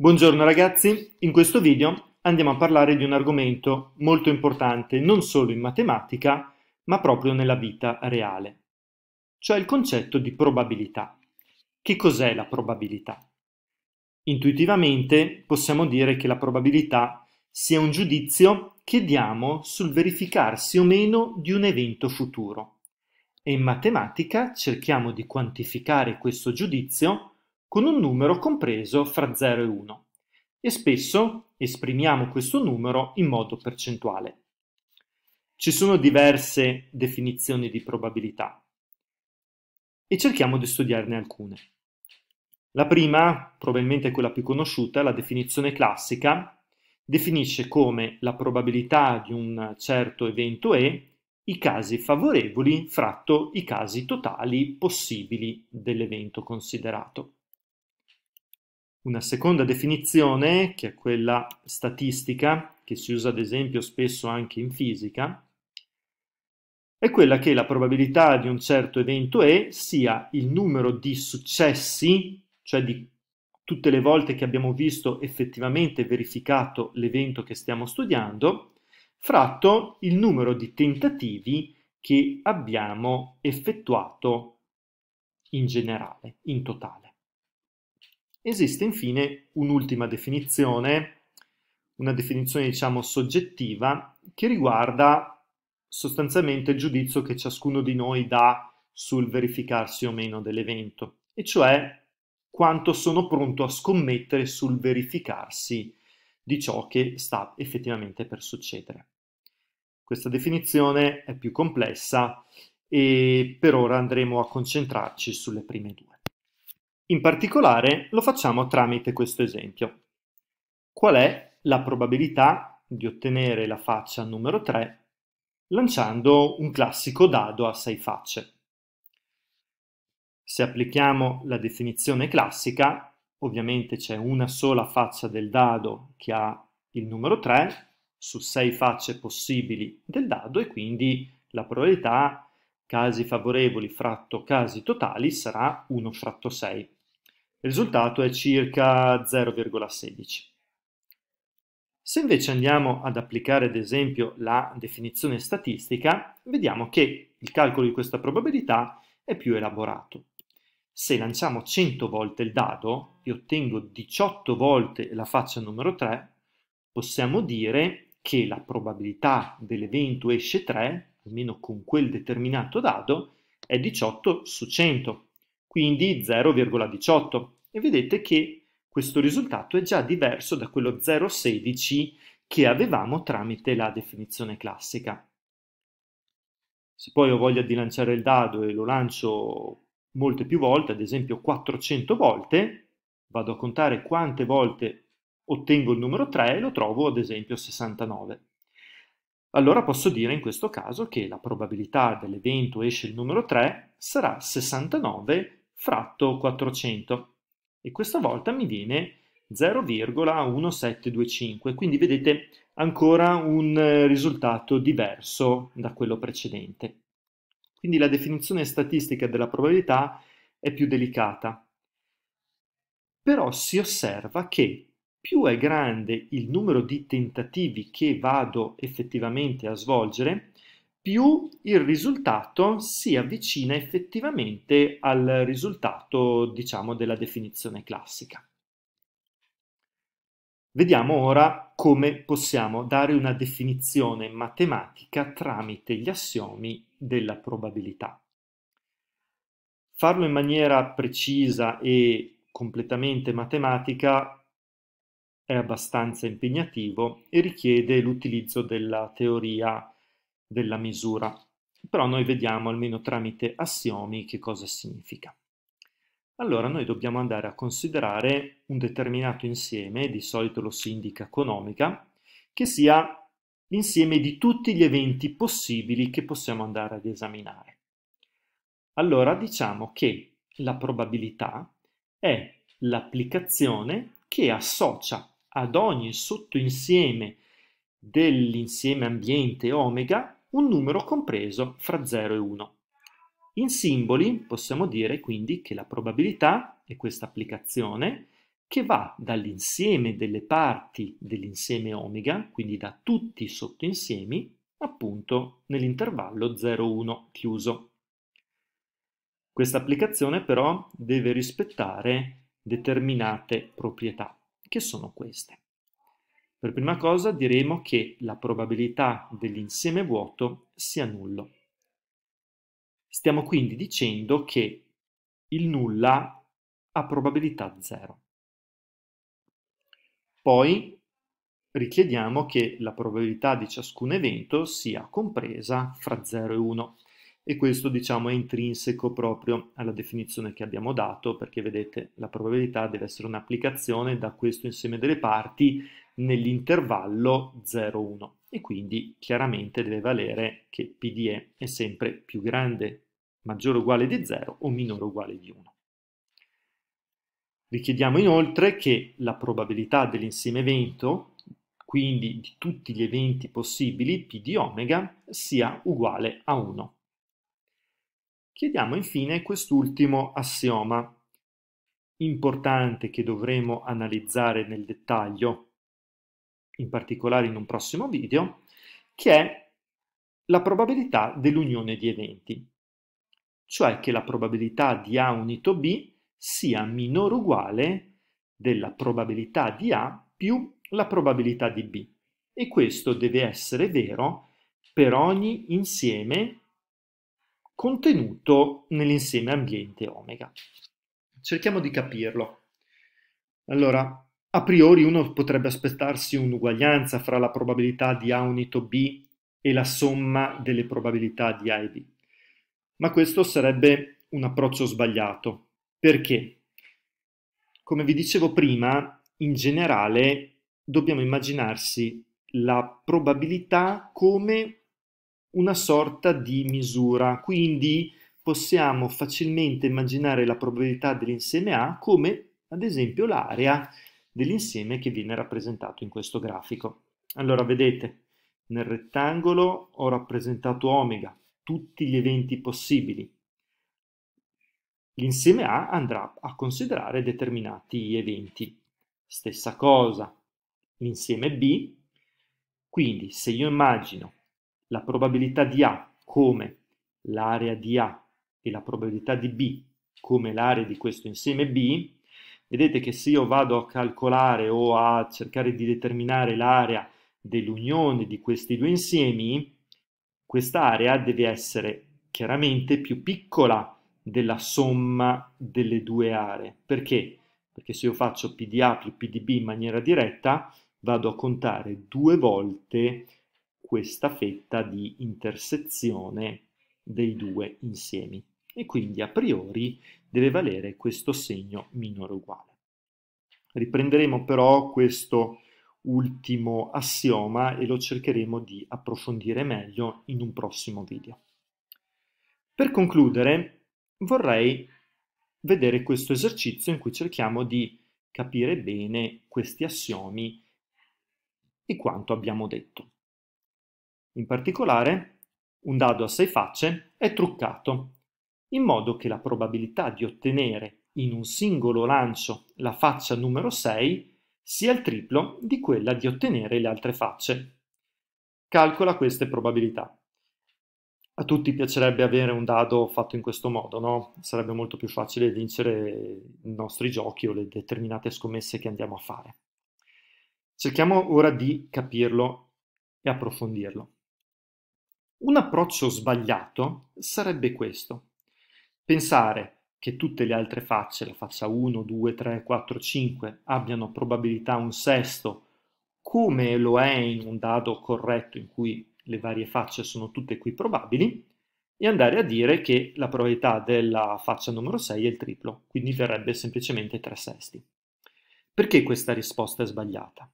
Buongiorno ragazzi, in questo video andiamo a parlare di un argomento molto importante non solo in matematica ma proprio nella vita reale, cioè il concetto di probabilità. Che cos'è la probabilità? Intuitivamente possiamo dire che la probabilità sia un giudizio che diamo sul verificarsi o meno di un evento futuro e in matematica cerchiamo di quantificare questo giudizio con un numero compreso fra 0 e 1 e spesso esprimiamo questo numero in modo percentuale. Ci sono diverse definizioni di probabilità e cerchiamo di studiarne alcune. La prima, probabilmente quella più conosciuta, la definizione classica, definisce come la probabilità di un certo evento E i casi favorevoli fratto i casi totali possibili dell'evento considerato. Una seconda definizione, che è quella statistica, che si usa ad esempio spesso anche in fisica, è quella che la probabilità di un certo evento E sia il numero di successi, cioè di tutte le volte che abbiamo visto effettivamente verificato l'evento che stiamo studiando, fratto il numero di tentativi che abbiamo effettuato in generale, in totale. Esiste infine un'ultima definizione, una definizione diciamo soggettiva, che riguarda sostanzialmente il giudizio che ciascuno di noi dà sul verificarsi o meno dell'evento, e cioè quanto sono pronto a scommettere sul verificarsi di ciò che sta effettivamente per succedere. Questa definizione è più complessa e per ora andremo a concentrarci sulle prime due. In particolare lo facciamo tramite questo esempio. Qual è la probabilità di ottenere la faccia numero 3 lanciando un classico dado a 6 facce? Se applichiamo la definizione classica, ovviamente c'è una sola faccia del dado che ha il numero 3 su 6 facce possibili del dado e quindi la probabilità casi favorevoli fratto casi totali sarà 1 fratto 6. Il risultato è circa 0,16. Se invece andiamo ad applicare ad esempio la definizione statistica, vediamo che il calcolo di questa probabilità è più elaborato. Se lanciamo 100 volte il dado e ottengo 18 volte la faccia numero 3, possiamo dire che la probabilità dell'evento esce 3, almeno con quel determinato dado, è 18 su 100 quindi 0,18 e vedete che questo risultato è già diverso da quello 0,16 che avevamo tramite la definizione classica. Se poi ho voglia di lanciare il dado e lo lancio molte più volte, ad esempio 400 volte, vado a contare quante volte ottengo il numero 3 e lo trovo ad esempio 69. Allora posso dire in questo caso che la probabilità dell'evento esce il numero 3 sarà 69 fratto 400 e questa volta mi viene 0,1725 quindi vedete ancora un eh, risultato diverso da quello precedente quindi la definizione statistica della probabilità è più delicata però si osserva che più è grande il numero di tentativi che vado effettivamente a svolgere più il risultato si avvicina effettivamente al risultato, diciamo, della definizione classica. Vediamo ora come possiamo dare una definizione matematica tramite gli assiomi della probabilità. Farlo in maniera precisa e completamente matematica è abbastanza impegnativo e richiede l'utilizzo della teoria della misura, però noi vediamo almeno tramite assiomi che cosa significa. Allora noi dobbiamo andare a considerare un determinato insieme, di solito lo si indica con omega, che sia l'insieme di tutti gli eventi possibili che possiamo andare ad esaminare. Allora diciamo che la probabilità è l'applicazione che associa ad ogni sottoinsieme dell'insieme ambiente omega un numero compreso fra 0 e 1. In simboli possiamo dire quindi che la probabilità è questa applicazione che va dall'insieme delle parti dell'insieme omega, quindi da tutti i sottoinsiemi, appunto nell'intervallo 0-1 chiuso. Questa applicazione però deve rispettare determinate proprietà, che sono queste. Per prima cosa diremo che la probabilità dell'insieme vuoto sia nullo. Stiamo quindi dicendo che il nulla ha probabilità zero. Poi richiediamo che la probabilità di ciascun evento sia compresa fra 0 e 1 e questo diciamo è intrinseco proprio alla definizione che abbiamo dato perché vedete la probabilità deve essere un'applicazione da questo insieme delle parti nell'intervallo 0,1 e quindi chiaramente deve valere che PDE è sempre più grande, maggiore o uguale di 0 o minore o uguale di 1. Richiediamo inoltre che la probabilità dell'insieme evento, quindi di tutti gli eventi possibili, P di omega, sia uguale a 1. Chiediamo infine quest'ultimo assioma, importante che dovremo analizzare nel dettaglio in particolare in un prossimo video, che è la probabilità dell'unione di eventi, cioè che la probabilità di A unito B sia minore o uguale della probabilità di A più la probabilità di B. E questo deve essere vero per ogni insieme contenuto nell'insieme ambiente omega. Cerchiamo di capirlo. Allora, a priori uno potrebbe aspettarsi un'uguaglianza fra la probabilità di A unito B e la somma delle probabilità di A e B. Ma questo sarebbe un approccio sbagliato. Perché? Come vi dicevo prima, in generale dobbiamo immaginarsi la probabilità come una sorta di misura, quindi possiamo facilmente immaginare la probabilità dell'insieme A come ad esempio l'area dell'insieme che viene rappresentato in questo grafico. Allora vedete, nel rettangolo ho rappresentato omega, tutti gli eventi possibili. L'insieme A andrà a considerare determinati eventi. Stessa cosa, l'insieme B. Quindi se io immagino la probabilità di A come l'area di A e la probabilità di B come l'area di questo insieme B, Vedete che se io vado a calcolare o a cercare di determinare l'area dell'unione di questi due insiemi, quest'area deve essere chiaramente più piccola della somma delle due aree. Perché? Perché se io faccio PDA più PDB in maniera diretta, vado a contare due volte questa fetta di intersezione dei due insiemi. E quindi a priori deve valere questo segno minore uguale. Riprenderemo però questo ultimo assioma e lo cercheremo di approfondire meglio in un prossimo video. Per concludere vorrei vedere questo esercizio in cui cerchiamo di capire bene questi assiomi e quanto abbiamo detto. In particolare, un dado a sei facce è truccato in modo che la probabilità di ottenere in un singolo lancio la faccia numero 6 sia il triplo di quella di ottenere le altre facce. Calcola queste probabilità. A tutti piacerebbe avere un dado fatto in questo modo, no? Sarebbe molto più facile vincere i nostri giochi o le determinate scommesse che andiamo a fare. Cerchiamo ora di capirlo e approfondirlo. Un approccio sbagliato sarebbe questo. Pensare che tutte le altre facce, la faccia 1, 2, 3, 4, 5, abbiano probabilità un sesto, come lo è in un dado corretto in cui le varie facce sono tutte qui probabili, e andare a dire che la probabilità della faccia numero 6 è il triplo, quindi verrebbe semplicemente 3 sesti. Perché questa risposta è sbagliata?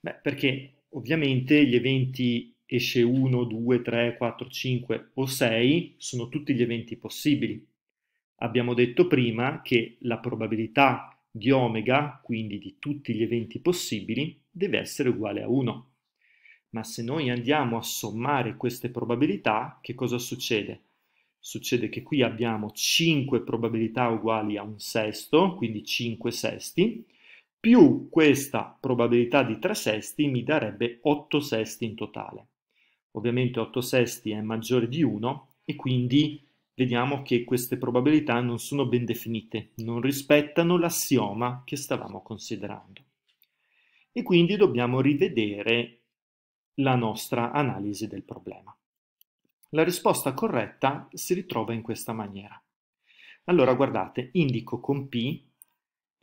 Beh, perché ovviamente gli eventi esce 1, 2, 3, 4, 5 o 6 sono tutti gli eventi possibili, Abbiamo detto prima che la probabilità di omega, quindi di tutti gli eventi possibili, deve essere uguale a 1. Ma se noi andiamo a sommare queste probabilità, che cosa succede? Succede che qui abbiamo 5 probabilità uguali a un sesto, quindi 5 sesti, più questa probabilità di 3 sesti mi darebbe 8 sesti in totale. Ovviamente 8 sesti è maggiore di 1 e quindi vediamo che queste probabilità non sono ben definite, non rispettano l'assioma che stavamo considerando. E quindi dobbiamo rivedere la nostra analisi del problema. La risposta corretta si ritrova in questa maniera. Allora, guardate, indico con P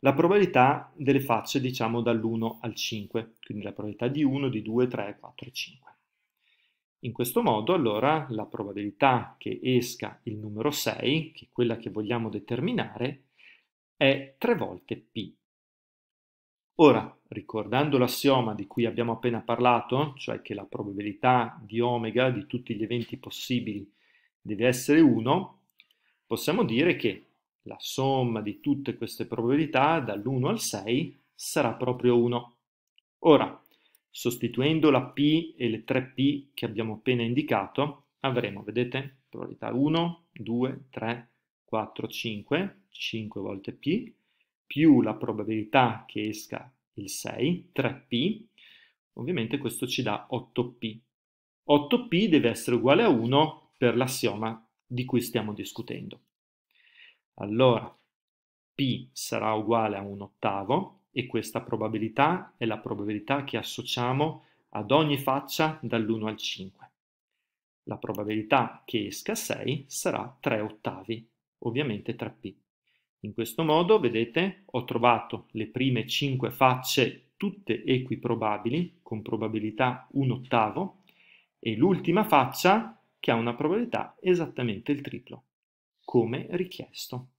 la probabilità delle facce, diciamo, dall'1 al 5, quindi la probabilità di 1, di 2, 3, 4 e 5. In questo modo allora la probabilità che esca il numero 6, che è quella che vogliamo determinare, è 3 volte P. Ora, ricordando l'assioma di cui abbiamo appena parlato, cioè che la probabilità di omega di tutti gli eventi possibili deve essere 1, possiamo dire che la somma di tutte queste probabilità dall'1 al 6 sarà proprio 1. Ora, Sostituendo la P e le 3P che abbiamo appena indicato, avremo, vedete, probabilità 1, 2, 3, 4, 5, 5 volte P, più la probabilità che esca il 6, 3P, ovviamente questo ci dà 8P. 8P deve essere uguale a 1 per l'assioma di cui stiamo discutendo. Allora, P sarà uguale a un ottavo, e questa probabilità è la probabilità che associamo ad ogni faccia dall'1 al 5. La probabilità che esca 6 sarà 3 ottavi, ovviamente 3p. In questo modo, vedete, ho trovato le prime 5 facce tutte equiprobabili, con probabilità 1 ottavo, e l'ultima faccia che ha una probabilità esattamente il triplo, come richiesto.